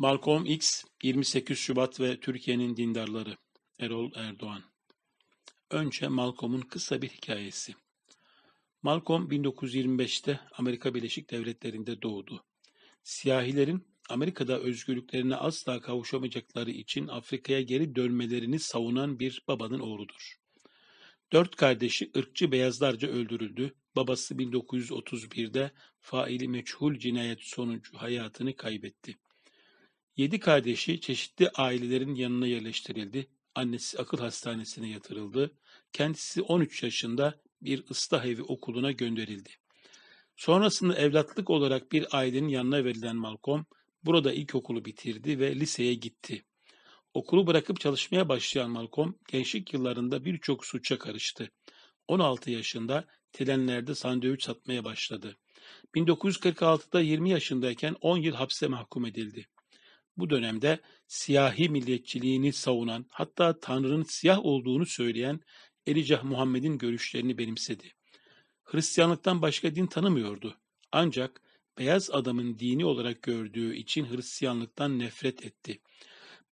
Malcolm X, 28 Şubat ve Türkiye'nin dindarları Erol Erdoğan Önce Malcolm'un kısa bir hikayesi. Malcolm 1925'te Amerika Birleşik Devletleri'nde doğdu. Siyahilerin Amerika'da özgürlüklerine asla kavuşamayacakları için Afrika'ya geri dönmelerini savunan bir babanın oğludur. Dört kardeşi ırkçı beyazlarca öldürüldü. Babası 1931'de faili meçhul cinayet sonucu hayatını kaybetti. Yedi kardeşi çeşitli ailelerin yanına yerleştirildi. Annesi akıl hastanesine yatırıldı. Kendisi 13 yaşında bir ıslah evi okuluna gönderildi. Sonrasında evlatlık olarak bir ailenin yanına verilen Malcolm burada ilkokulu bitirdi ve liseye gitti. Okulu bırakıp çalışmaya başlayan Malcolm gençlik yıllarında birçok suça karıştı. 16 yaşında trenlerde sandviç satmaya başladı. 1946'da 20 yaşındayken 10 yıl hapse mahkum edildi bu dönemde siyahi milliyetçiliğini savunan hatta Tanrı'nın siyah olduğunu söyleyen Elicah Muhammed'in görüşlerini benimsedi. Hristiyanlıktan başka din tanımıyordu. Ancak beyaz adamın dini olarak gördüğü için Hristiyanlıktan nefret etti.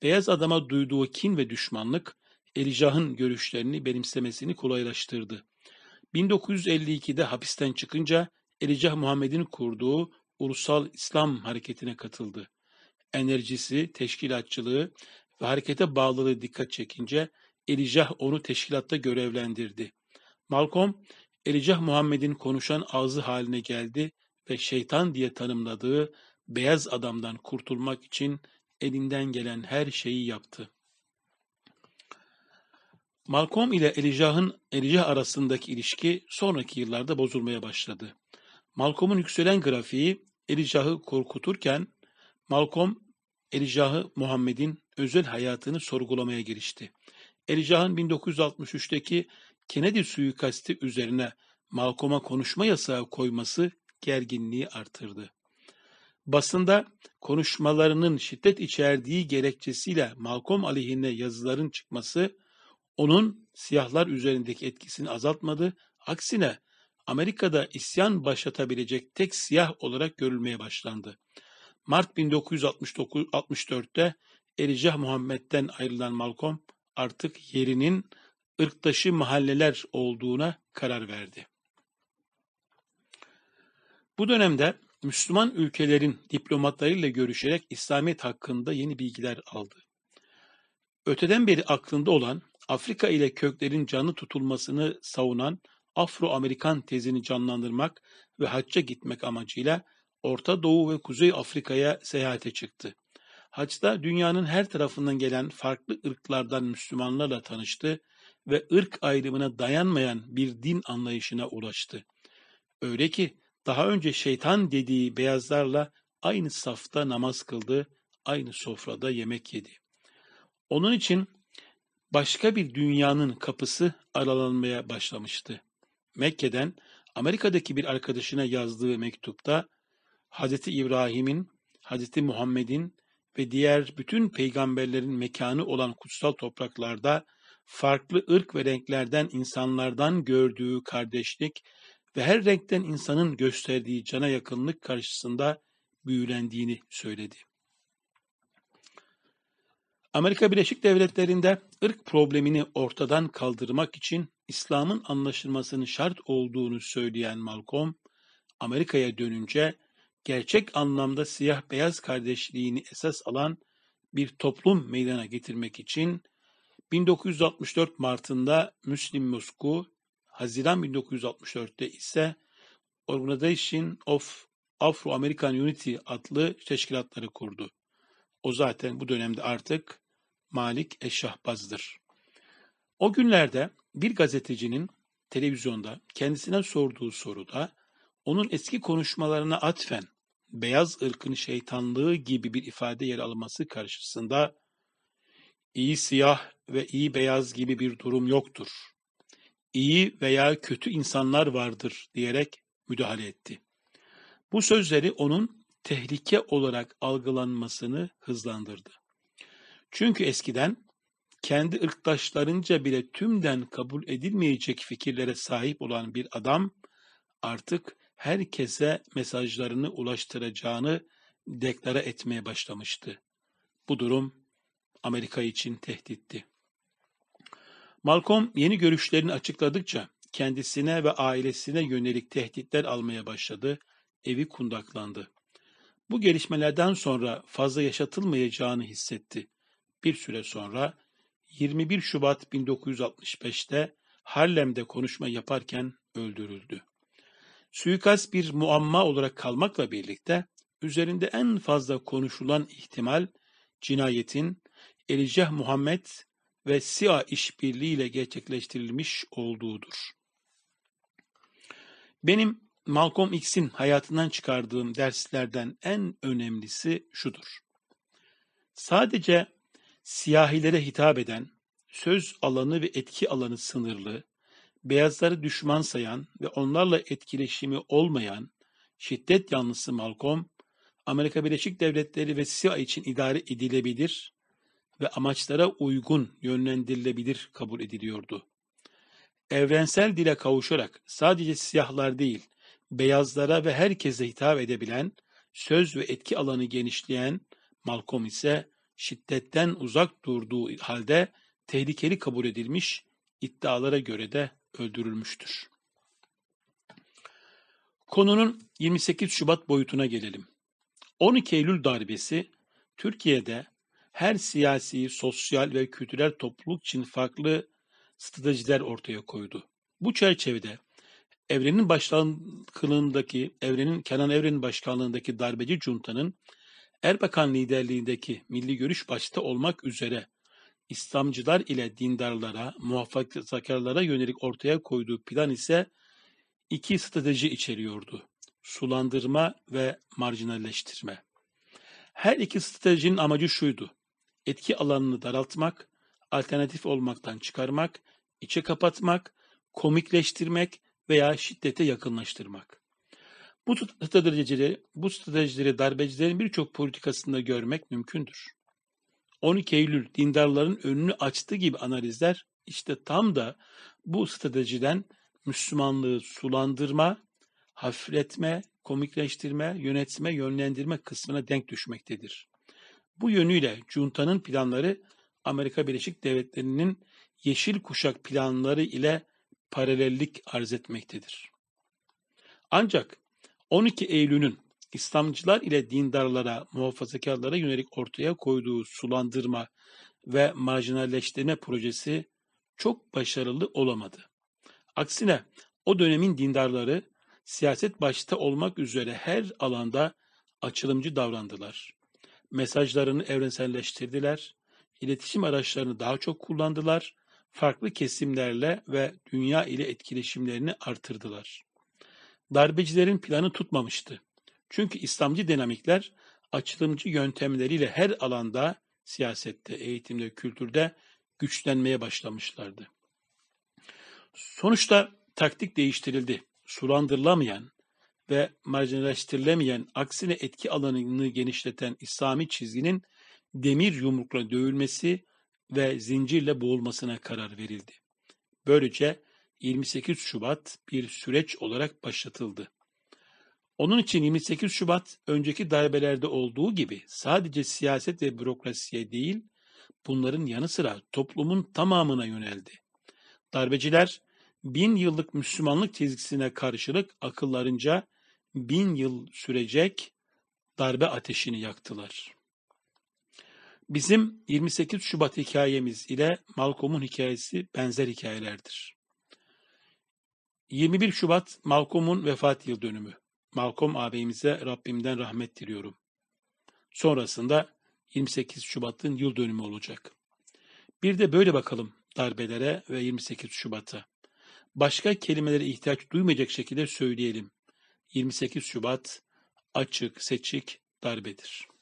Beyaz adama duyduğu kin ve düşmanlık Elicah'ın görüşlerini benimsemesini kolaylaştırdı. 1952'de hapisten çıkınca Elicah Muhammed'in kurduğu Ulusal İslam Hareketi'ne katıldı enerjisi, teşkilatçılığı ve harekete bağlılığı dikkat çekince Elijah onu teşkilatta görevlendirdi. Malcolm, Elijah Muhammed'in konuşan ağzı haline geldi ve şeytan diye tanımladığı beyaz adamdan kurtulmak için elinden gelen her şeyi yaptı. Malcolm ile Elijah'ın Elijah arasındaki ilişki sonraki yıllarda bozulmaya başladı. Malcolm'un yükselen grafiği Elijah'ı korkuturken Malcolm Elicah'ı Muhammed'in özel hayatını sorgulamaya girişti. Elicah'ın 1963'teki Kennedy suikasti üzerine Malcolm'a konuşma yasağı koyması gerginliği artırdı. Basında konuşmalarının şiddet içerdiği gerekçesiyle Malcolm aleyhine yazıların çıkması onun siyahlar üzerindeki etkisini azaltmadı. Aksine Amerika'da isyan başlatabilecek tek siyah olarak görülmeye başlandı. Mart 1964'te Elicah Muhammed'den ayrılan Malcolm artık yerinin ırktaşı mahalleler olduğuna karar verdi. Bu dönemde Müslüman ülkelerin diplomatlarıyla görüşerek İslamiyet hakkında yeni bilgiler aldı. Öteden beri aklında olan Afrika ile köklerin canlı tutulmasını savunan Afro-Amerikan tezini canlandırmak ve hacca gitmek amacıyla Orta Doğu ve Kuzey Afrika'ya seyahate çıktı. Haçta dünyanın her tarafından gelen farklı ırklardan Müslümanlarla tanıştı ve ırk ayrımına dayanmayan bir din anlayışına ulaştı. Öyle ki daha önce şeytan dediği beyazlarla aynı safta namaz kıldı, aynı sofrada yemek yedi. Onun için başka bir dünyanın kapısı aralanmaya başlamıştı. Mekke'den Amerika'daki bir arkadaşına yazdığı mektupta Hazreti İbrahim'in, Hazreti Muhammed'in ve diğer bütün peygamberlerin mekanı olan kutsal topraklarda farklı ırk ve renklerden insanlardan gördüğü kardeşlik ve her renkten insanın gösterdiği cana yakınlık karşısında büyülendiğini söyledi. Amerika Birleşik Devletleri'nde ırk problemini ortadan kaldırmak için İslam'ın anlaşılmasının şart olduğunu söyleyen Malcolm, Amerika'ya dönünce gerçek anlamda siyah-beyaz kardeşliğini esas alan bir toplum meydana getirmek için 1964 Mart'ında Müslim Moskou, Haziran 1964'te ise Organization of Afro-American Unity adlı teşkilatları kurdu. O zaten bu dönemde artık Malik Eşşahbaz'dır. O günlerde bir gazetecinin televizyonda kendisine sorduğu soruda onun eski konuşmalarına atfen beyaz ırkın şeytanlığı gibi bir ifade yer alması karşısında iyi siyah ve iyi beyaz gibi bir durum yoktur. İyi veya kötü insanlar vardır diyerek müdahale etti. Bu sözleri onun tehlike olarak algılanmasını hızlandırdı. Çünkü eskiden kendi ırktaşlarınca bile tümden kabul edilmeyecek fikirlere sahip olan bir adam artık herkese mesajlarını ulaştıracağını deklare etmeye başlamıştı. Bu durum Amerika için tehditti. Malcolm yeni görüşlerini açıkladıkça kendisine ve ailesine yönelik tehditler almaya başladı, evi kundaklandı. Bu gelişmelerden sonra fazla yaşatılmayacağını hissetti. Bir süre sonra 21 Şubat 1965'te Harlem'de konuşma yaparken öldürüldü. Suikast bir muamma olarak kalmakla birlikte üzerinde en fazla konuşulan ihtimal cinayetin Eliceh Muhammed ve SİA işbirliğiyle gerçekleştirilmiş olduğudur. Benim Malcolm X'in hayatından çıkardığım derslerden en önemlisi şudur. Sadece siyahilere hitap eden, söz alanı ve etki alanı sınırlı, beyazları düşman sayan ve onlarla etkileşimi olmayan şiddet yanlısı Malcolm, Amerika Birleşik Devletleri ve CIA için idare edilebilir ve amaçlara uygun yönlendirilebilir kabul ediliyordu. Evrensel dile kavuşarak sadece siyahlar değil, beyazlara ve herkese hitap edebilen, söz ve etki alanı genişleyen Malcolm ise şiddetten uzak durduğu halde tehlikeli kabul edilmiş iddialara göre de öldürülmüştür. Konunun 28 Şubat boyutuna gelelim. 12 Eylül darbesi Türkiye'de her siyasi, sosyal ve kültürel topluluk için farklı stratejiler ortaya koydu. Bu çerçevede Evrenin başkanlığındaki, Evrenin Kenan Evren'in başkanlığındaki darbeci cuntanın Erbakan liderliğindeki Milli Görüş başta olmak üzere İslamcılar ile dindarlara, muhafazakarlara yönelik ortaya koyduğu plan ise iki strateji içeriyordu. Sulandırma ve marjinalleştirme. Her iki stratejinin amacı şuydu. Etki alanını daraltmak, alternatif olmaktan çıkarmak, içe kapatmak, komikleştirmek veya şiddete yakınlaştırmak. Bu stratejileri, bu stratejileri darbecilerin birçok politikasında görmek mümkündür. 12 Eylül dindarların önünü açtı gibi analizler işte tam da bu stratejiden Müslümanlığı sulandırma, hafifletme, komikleştirme, yönetme, yönlendirme kısmına denk düşmektedir. Bu yönüyle Cunta'nın planları Amerika Birleşik Devletleri'nin yeşil kuşak planları ile paralellik arz etmektedir. Ancak 12 Eylül'ün İslamcılar ile dindarlara, muhafazakarlara yönelik ortaya koyduğu sulandırma ve marjinalleştirme projesi çok başarılı olamadı. Aksine o dönemin dindarları siyaset başta olmak üzere her alanda açılımcı davrandılar. Mesajlarını evrenselleştirdiler, iletişim araçlarını daha çok kullandılar, farklı kesimlerle ve dünya ile etkileşimlerini artırdılar. Darbecilerin planı tutmamıştı. Çünkü İslamcı dinamikler açılımcı yöntemleriyle her alanda siyasette, eğitimde, kültürde güçlenmeye başlamışlardı. Sonuçta taktik değiştirildi. Sulandırılamayan ve marjinalleştirilemeyen, aksine etki alanını genişleten İslami çizginin demir yumrukla dövülmesi ve zincirle boğulmasına karar verildi. Böylece 28 Şubat bir süreç olarak başlatıldı. Onun için 28 Şubat önceki darbelerde olduğu gibi sadece siyaset ve bürokrasiye değil, bunların yanı sıra toplumun tamamına yöneldi. Darbeciler bin yıllık Müslümanlık çizgisine karşılık akıllarınca bin yıl sürecek darbe ateşini yaktılar. Bizim 28 Şubat hikayemiz ile Malcolm'un hikayesi benzer hikayelerdir. 21 Şubat Malcolm'un vefat yıl dönümü. Malcolm ağabeyimize Rabbimden rahmet diliyorum. Sonrasında 28 Şubat'ın yıl dönümü olacak. Bir de böyle bakalım darbelere ve 28 Şubat'a. Başka kelimelere ihtiyaç duymayacak şekilde söyleyelim. 28 Şubat açık, seçik darbedir.